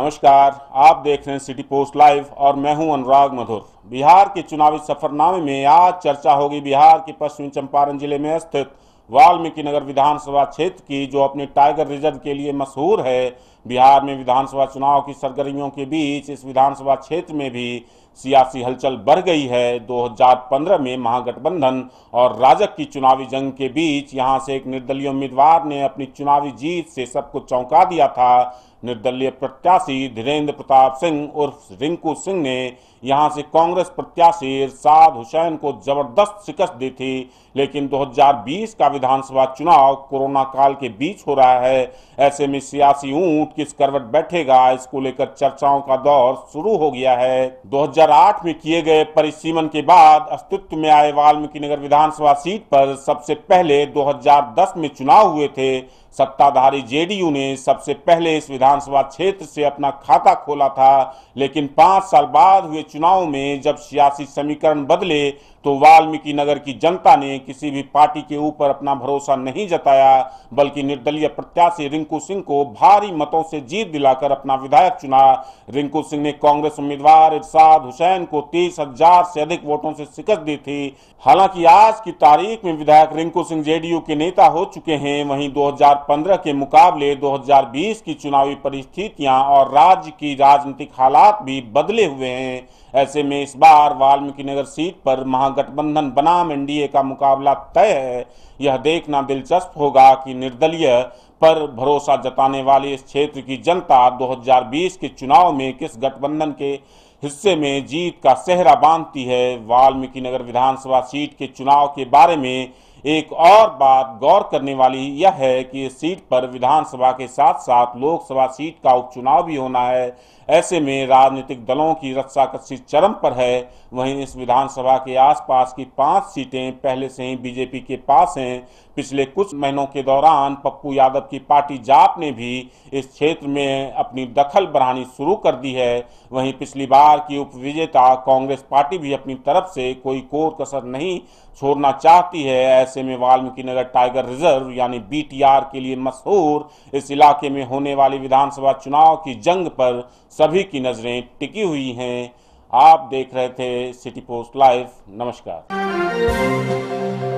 नमस्कार आप देख रहे हैं सिटी पोस्ट लाइव और मैं हूं अनुराग मधुर बिहार के चुनावी सफरनामे में आज चर्चा होगी बिहार के पश्चिमी चंपारण जिले में स्थित वाल्मीकि नगर विधानसभा क्षेत्र की जो अपने टाइगर रिजर्व के लिए मशहूर है बिहार में विधानसभा चुनाव की सरगर्मियों के बीच इस विधानसभा क्षेत्र में भी सियासी हलचल बढ़ गई है 2015 में महागठबंधन और राजक की चुनावी जंग के बीच यहां से एक निर्दलीय उम्मीदवार ने अपनी चुनावी जीत से सबको चौंका दिया था निर्दलीय प्रत्याशी धीरेन्द्र प्रताप सिंह उर्फ रिंकू सिंह ने यहां से कांग्रेस प्रत्याशी इरसाद हुसैन को जबरदस्त शिकस्त दी थी लेकिन 2020 का विधानसभा चुनाव कोरोना काल के बीच हो रहा है ऐसे में सियासी ऊंट मुफ्त किस करवट बैठेगा इसको लेकर चर्चाओं का दौर शुरू हो गया है 2008 में किए गए परिसीमन के बाद अस्तित्व में आए वाल्मीकि नगर विधानसभा सीट पर सबसे पहले 2010 में चुनाव हुए थे सत्ताधारी जेडीयू ने सबसे पहले इस विधानसभा क्षेत्र से अपना खाता खोला था लेकिन पांच साल बाद हुए चुनाव में जब सियासी समीकरण बदले तो वाल्मीकि नगर की जनता ने किसी भी पार्टी के ऊपर अपना भरोसा नहीं जताया बल्कि निर्दलीय प्रत्याशी रिंकू सिंह को भारी मतों से जीत दिलाकर अपना विधायक चुना रिंकू सिंह ने कांग्रेस उम्मीदवार इरशाद हुसैन को तीस हजार से अधिक वोटों से शिकस्त दी थी हालांकि आज की तारीख में विधायक रिंकू सिंह जेडीयू के नेता हो चुके हैं वहीं दो 2015 के मुकाबले 2020 की चुनावी परिस्थितियां और राज्य की राजनीतिक हालात भी बदले हुए हैं ऐसे में इस बार वाल्मीकि नगर सीट पर महागठबंधन बनाम एनडीए का मुकाबला तय है यह देखना दिलचस्प होगा कि निर्दलीय पर भरोसा जताने वाले इस क्षेत्र की जनता 2020 के चुनाव में किस गठबंधन के हिस्से में जीत का सेहरा बांधती है वाल्मीकि नगर विधानसभा सीट के चुनाव के बारे में एक और बात गौर करने वाली यह है कि इस सीट पर विधानसभा के साथ साथ लोकसभा सीट का उपचुनाव भी होना है ऐसे में राजनीतिक दलों की रस्साकशी चरम पर है वहीं इस विधानसभा के आसपास की पांच सीटें पहले से ही बीजेपी के पास हैं पिछले कुछ महीनों के दौरान पप्पू यादव की पार्टी जाप ने भी इस क्षेत्र में अपनी दखल बढ़ानी शुरू कर दी है वहीं पिछली बार की उपविजेता कांग्रेस पार्टी भी अपनी तरफ से कोई कोर कसर नहीं छोड़ना चाहती है ऐसे में वाल्मीकि नगर टाइगर रिजर्व यानी बीटीआर के लिए मशहूर इस इलाके में होने वाले विधानसभा चुनाव की जंग पर सभी की नज़रें टिकी हुई हैं आप देख रहे थे सिटी पोस्ट लाइव नमस्कार